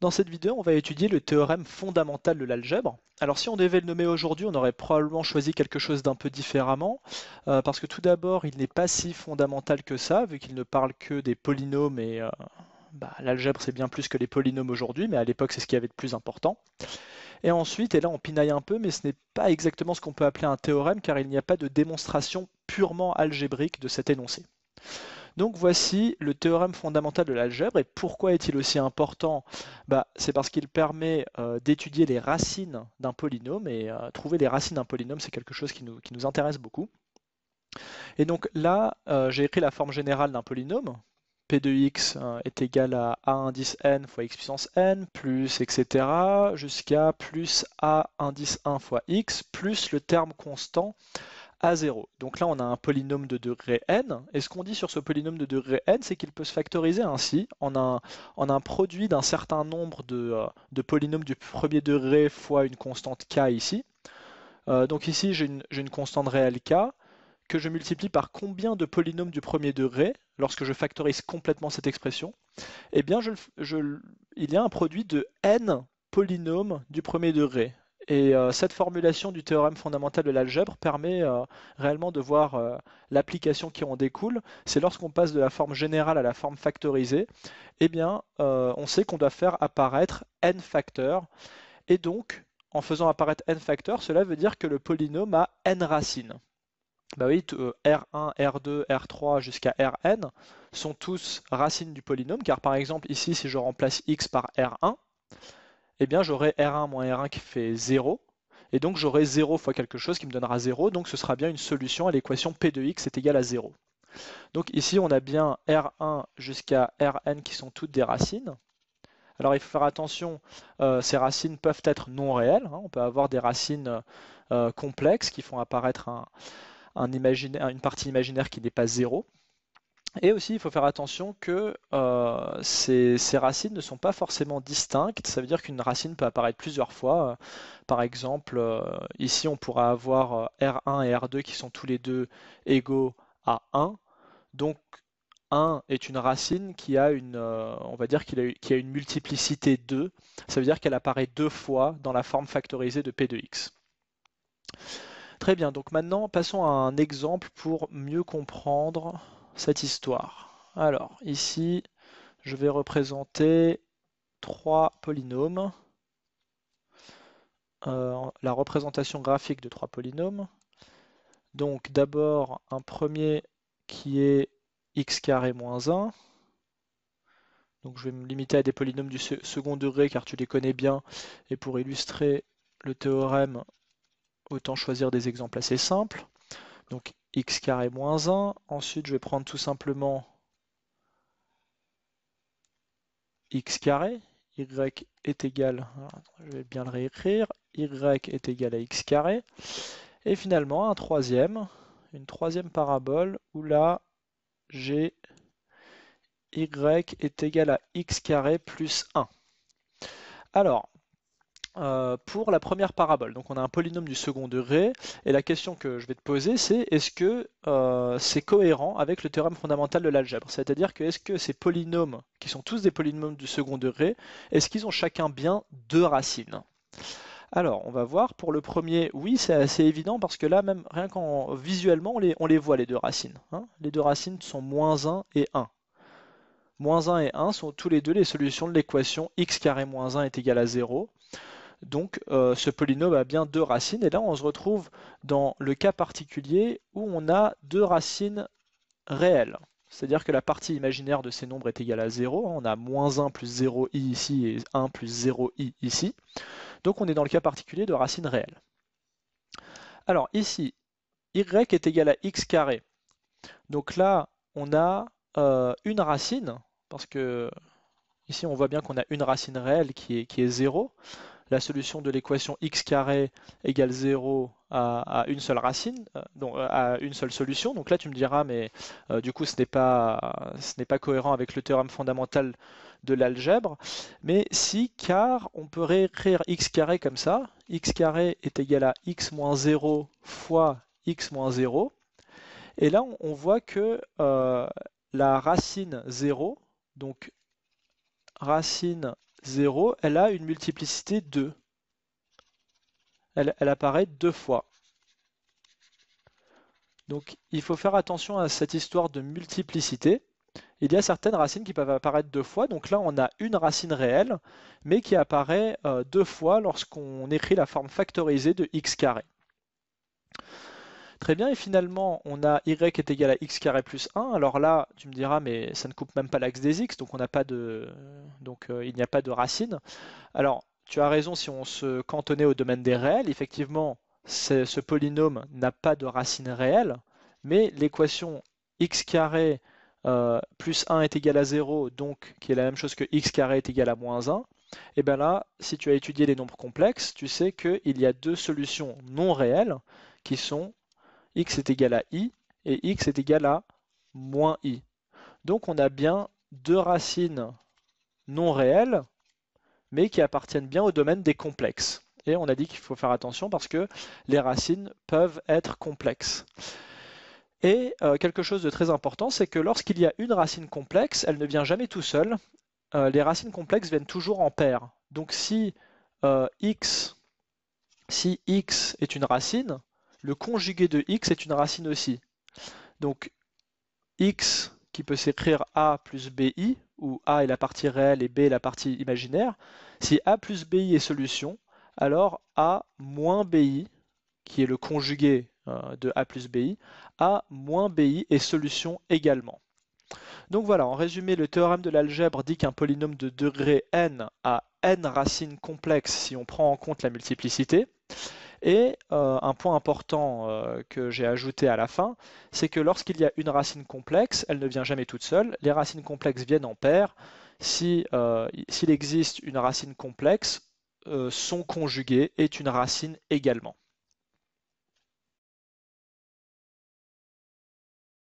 Dans cette vidéo, on va étudier le théorème fondamental de l'algèbre. Alors si on devait le nommer aujourd'hui, on aurait probablement choisi quelque chose d'un peu différemment, euh, parce que tout d'abord, il n'est pas si fondamental que ça, vu qu'il ne parle que des polynômes et euh, bah, l'algèbre c'est bien plus que les polynômes aujourd'hui, mais à l'époque c'est ce qu'il y avait de plus important. Et ensuite, et là on pinaille un peu, mais ce n'est pas exactement ce qu'on peut appeler un théorème, car il n'y a pas de démonstration purement algébrique de cet énoncé. Donc voici le théorème fondamental de l'algèbre. Et pourquoi est-il aussi important bah, C'est parce qu'il permet euh, d'étudier les racines d'un polynôme. Et euh, trouver les racines d'un polynôme, c'est quelque chose qui nous, intéresse beaucoup. Et donc là, euh, j'ai écrit la forme générale d'un polynôme. P de x est égal à a indice n fois x puissance n, plus etc., jusqu'à plus a indice 1 fois x, plus le terme constant donc là, on a un polynôme de degré n, et ce qu'on dit sur ce polynôme de degré n, c'est qu'il peut se factoriser ainsi, en un, en produit d'un certain nombre euh, de, polynômes du premier degré fois une constante k ici. Euh, donc ici, j'ai une, constante réelle k, que je multiplie par combien de polynômes du premier degré, lorsque je factorise complètement cette expression, eh bien, je, il y a un produit de n polynômes du premier degré. Et euh, cette formulation du théorème fondamental de l'algèbre permet euh, réellement de voir euh, l'application qui en découle. C'est lorsqu'on passe de la forme générale à la forme factorisée, eh bien, on sait qu'on doit faire apparaître n facteurs. Et donc, en faisant apparaître n facteurs, cela veut dire que le polynôme a n racines. Bah oui, R1, R2, R3 jusqu'à Rn sont tous racines du polynôme, car par exemple ici, si je remplace x par R1, eh bien j'aurai R1 moins R1 qui fait 0, et donc j'aurai 0 fois quelque chose qui me donnera 0, donc ce sera bien une solution à l'équation P de x est égale à 0. Donc ici on a bien R1 jusqu'à Rn qui sont toutes des racines. Alors il faut faire attention, euh, ces racines peuvent être non réelles, hein. on peut avoir des racines euh, complexes qui font apparaître une partie imaginaire qui n'est pas 0, et aussi, il faut faire attention que euh, ces, racines ne sont pas forcément distinctes. Ça veut dire qu'une racine peut apparaître plusieurs fois. Euh, par exemple, euh, ici, on pourra avoir R1 et R2 qui sont tous les deux égaux à 1. Donc, 1 est une racine qui a une, on va dire qu'il a, qui a une multiplicité 2. Ça veut dire qu'elle apparaît deux fois dans la forme factorisée de P de x. Très bien, donc maintenant passons à un exemple pour mieux comprendre cette histoire. Alors, ici, je vais représenter trois polynômes. Euh, la représentation graphique de trois polynômes. Donc d'abord un premier qui est x carré moins 1. Donc je vais me limiter à des polynômes du second degré car tu les connais bien. Et pour illustrer le théorème, autant choisir des exemples assez simples. Donc x carré moins 1. Ensuite, je vais prendre tout simplement x carré. y est égal, je vais bien le réécrire, y est égal à x carré. Et finalement, un troisième, une troisième parabole où là, j'ai y est égal à x carré plus 1. Alors, euh, pour la première parabole. Donc on a un polynôme du second degré, et la question que je vais te poser, c'est est-ce que euh, c'est cohérent avec le théorème fondamental de l'algèbre C'est-à-dire que est-ce que ces polynômes, qui sont tous des polynômes du second degré, est-ce qu'ils ont chacun bien deux racines alors, on va voir, pour le premier, oui, c'est assez évident, parce que là, même rien qu'en visuellement, on les, on les, voit, les deux racines. Hein. les deux racines sont moins 1 et 1. Moins 1 et 1 sont tous les deux les solutions de l'équation x carré moins 1 est égal à 0. Donc euh, ce polynôme a bien deux racines, et là on se retrouve dans le cas particulier où on a deux racines réelles. C'est-à-dire que la partie imaginaire de ces nombres est égale à 0, hein, on a moins 1 plus 0i ici et 1 plus 0i ici. Donc on est dans le cas particulier de racines réelles. Alors ici, y est égal à x carré. Donc là, on a euh, une racine, parce que ici on voit bien qu'on a une racine réelle qui qui est 0 la solution de l'équation x carré égale 0 à, une seule racine, euh, donc, euh, à une seule solution. Donc là, tu me diras, mais euh, du coup, ce n'est pas, pas cohérent avec le théorème fondamental de l'algèbre. Mais si, car on peut réécrire x carré comme ça, x carré est égal à x moins 0 fois x moins 0. Et là, on, on voit que la racine 0, donc racine 0, elle a une multiplicité 2. Elle, apparaît deux fois. Donc il faut faire attention à cette histoire de multiplicité. Il y a certaines racines qui peuvent apparaître deux fois. Donc là, on a une racine réelle, mais qui apparaît euh, deux fois lorsqu'on écrit la forme factorisée de x carré. Très bien, et finalement, on a y est égal à x carré plus 1. Alors là, tu me diras, mais ça ne coupe même pas l'axe des x, donc on n'a pas de, donc euh, il n'y a pas de racine. Alors, tu as raison, si on se cantonnait au domaine des réels, effectivement, ce polynôme n'a pas de racine réelle, mais l'équation x carré euh, plus 1 est égal à 0, donc qui est la même chose que x carré est égal à moins 1, et eh bien là, si tu as étudié les nombres complexes, tu sais qu'il y a deux solutions non réelles qui sont x est égal à i et x est égal à moins i. Donc on a bien deux racines non réelles, mais qui appartiennent bien au domaine des complexes. Et on a dit qu'il faut faire attention parce que les racines peuvent être complexes. Et euh, quelque chose de très important, c'est que lorsqu'il y a une racine complexe, elle ne vient jamais tout seule. Euh, les racines complexes viennent toujours en paire. Donc si, euh, x, si x est une racine, le conjugué de x est une racine aussi. Donc x qui peut s'écrire a plus bi, où a est la partie réelle et b est la partie imaginaire. Si a plus bi est solution, alors a moins bi, qui est le conjugué euh, de a plus bi, a moins bi est solution également. Donc voilà, en résumé, le théorème de l'algèbre dit qu'un polynôme de degré n a n racines complexes si on prend en compte la multiplicité. Et euh, un point important euh, que j'ai ajouté à la fin, c'est que lorsqu'il y a une racine complexe, elle ne vient jamais toute seule. Les racines complexes viennent en paires. Euh, s'il existe une racine complexe, son conjugué est une racine également.